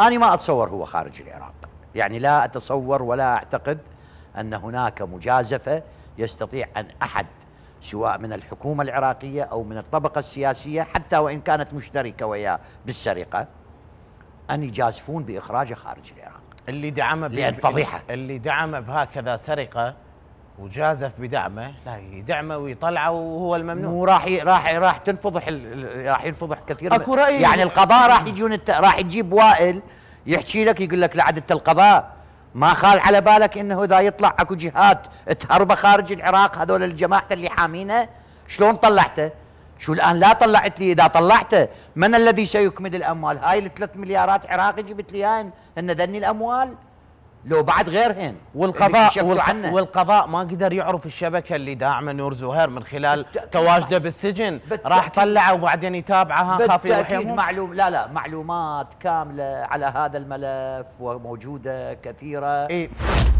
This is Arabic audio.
أنا ما أتصور هو خارج العراق يعني لا أتصور ولا أعتقد أن هناك مجازفة يستطيع أن أحد سواء من الحكومة العراقية أو من الطبقة السياسية حتى وإن كانت مشتركة ويا بالسرقة أن يجازفون بإخراجه خارج العراق اللي دعمه لأن فضيحة اللي دعم بهكذا سرقة وجازف بدعمه لا يدعمه ويطلعه وهو الممنوع وراح راح راح تنفضح راح ينفضح كثير اكو رأي يعني القضاء راح يجون الت... راح يجيب وائل يحكي لك يقول لك لعدت القضاء ما خال على بالك انه اذا يطلع اكو جهات تهربه خارج العراق هذول الجماعه اللي حامينه شلون طلعته؟ شو الان لا طلعت لي اذا طلعته من الذي سيكمد الاموال؟ هاي الثلاث مليارات عراقي جبت لي ان ذني الاموال لو بعد غيرهن والقضاء والق... والقضاء ما قدر يعرف الشبكه اللي داعمه نور زهير من خلال تواجده بالسجن راح طلعه وبعدين يتابعها خاف بالتاكيد معلوم لا لا معلومات كامله على هذا الملف وموجوده كثيره إيه؟